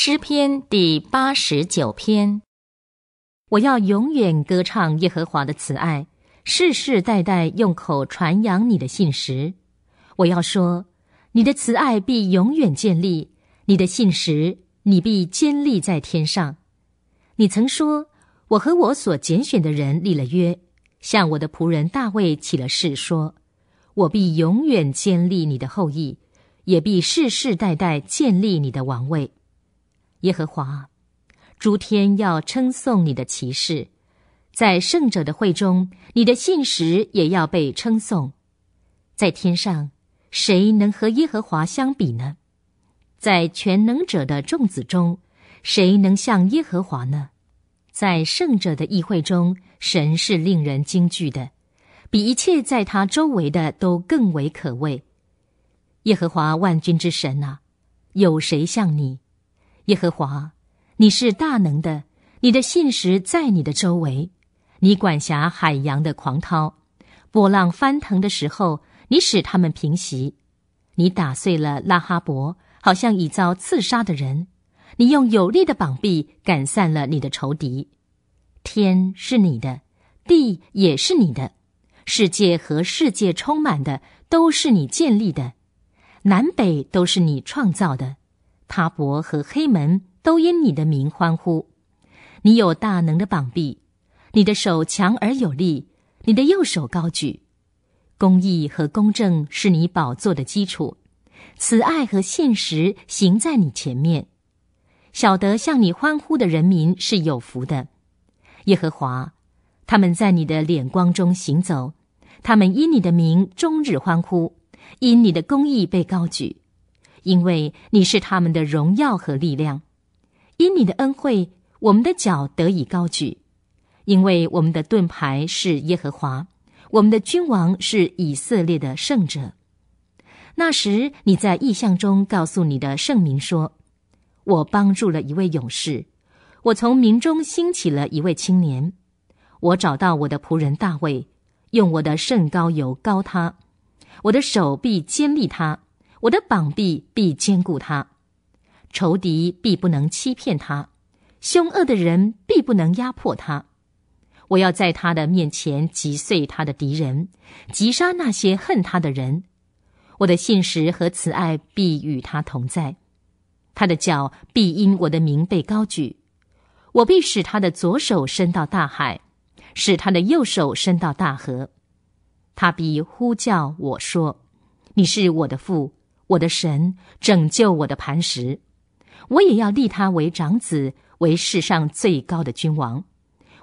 诗篇第八十九篇，我要永远歌唱耶和华的慈爱，世世代代用口传扬你的信实。我要说，你的慈爱必永远建立，你的信实你必坚立在天上。你曾说，我和我所拣选的人立了约，向我的仆人大卫起了誓，说，我必永远坚立你的后裔，也必世世代代建立你的王位。耶和华，诸天要称颂你的骑士，在圣者的会中，你的信实也要被称颂。在天上，谁能和耶和华相比呢？在全能者的众子中，谁能像耶和华呢？在圣者的议会中，神是令人惊惧的，比一切在他周围的都更为可畏。耶和华万军之神啊，有谁像你？耶和华，你是大能的，你的信实在你的周围。你管辖海洋的狂涛，波浪翻腾的时候，你使他们平息。你打碎了拉哈伯，好像已遭刺杀的人。你用有力的膀臂赶散了你的仇敌。天是你的，地也是你的，世界和世界充满的都是你建立的，南北都是你创造的。塔柏和黑门都因你的名欢呼，你有大能的膀臂，你的手强而有力，你的右手高举，公义和公正是你宝座的基础，慈爱和现实行在你前面，晓得向你欢呼的人民是有福的，耶和华，他们在你的脸光中行走，他们因你的名终日欢呼，因你的公义被高举。因为你是他们的荣耀和力量，因你的恩惠，我们的脚得以高举；因为我们的盾牌是耶和华，我们的君王是以色列的圣者。那时你在意象中告诉你的圣明说：“我帮助了一位勇士，我从民中兴起了一位青年，我找到我的仆人大卫，用我的圣膏油膏他，我的手臂坚立他。”我的膀臂必坚固他，仇敌必不能欺骗他，凶恶的人必不能压迫他。我要在他的面前击碎他的敌人，击杀那些恨他的人。我的信实和慈爱必与他同在，他的脚必因我的名被高举，我必使他的左手伸到大海，使他的右手伸到大河。他必呼叫我说：“你是我的父。”我的神拯救我的磐石，我也要立他为长子，为世上最高的君王。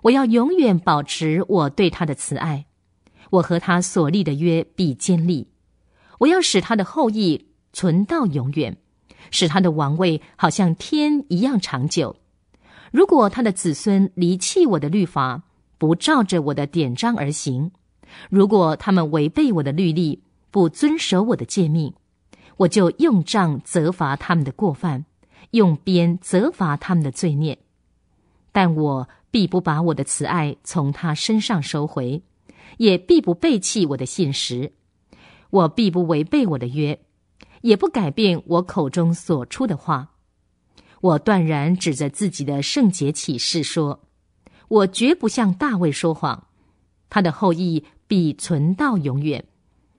我要永远保持我对他的慈爱，我和他所立的约必坚立。我要使他的后裔存到永远，使他的王位好像天一样长久。如果他的子孙离弃我的律法，不照着我的典章而行；如果他们违背我的律例，不遵守我的诫命。我就用杖责罚他们的过犯，用鞭责罚他们的罪孽。但我必不把我的慈爱从他身上收回，也必不背弃我的信实。我必不违背我的约，也不改变我口中所出的话。我断然指着自己的圣洁启示说：我绝不向大卫说谎，他的后裔必存到永远。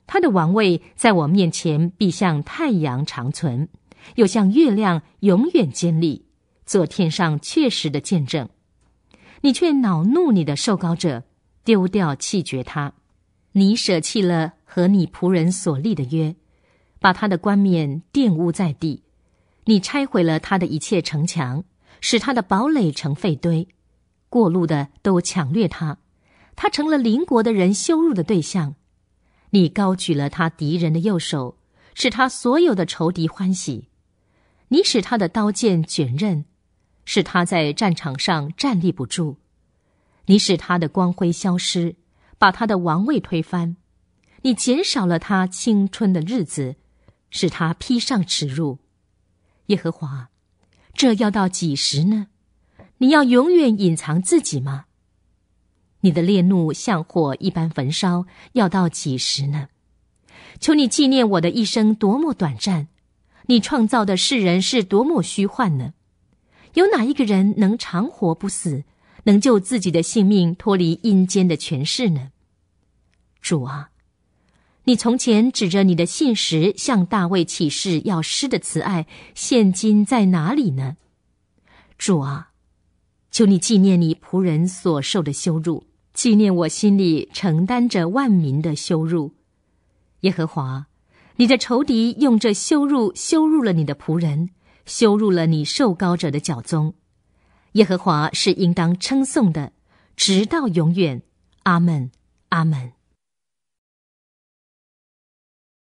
他的王位在我面前必像太阳长存，又像月亮永远坚立，做天上确实的见证。你却恼怒你的受膏者，丢掉弃绝他，你舍弃了和你仆人所立的约，把他的冠冕玷污在地，你拆毁了他的一切城墙，使他的堡垒成废堆，过路的都抢掠他，他成了邻国的人羞辱的对象。你高举了他敌人的右手，使他所有的仇敌欢喜；你使他的刀剑卷刃，使他在战场上站立不住；你使他的光辉消失，把他的王位推翻；你减少了他青春的日子，使他披上耻辱。耶和华，这要到几时呢？你要永远隐藏自己吗？你的烈怒像火一般焚烧，要到几时呢？求你纪念我的一生多么短暂，你创造的世人是多么虚幻呢？有哪一个人能长活不死，能救自己的性命脱离阴间的权势呢？主啊，你从前指着你的信实向大卫起誓要施的慈爱，现今在哪里呢？主啊，求你纪念你仆人所受的羞辱。纪念我心里承担着万民的羞辱，耶和华，你的仇敌用这羞辱羞辱了你的仆人，羞辱了你受高者的脚宗。耶和华是应当称颂的，直到永远。阿门，阿门。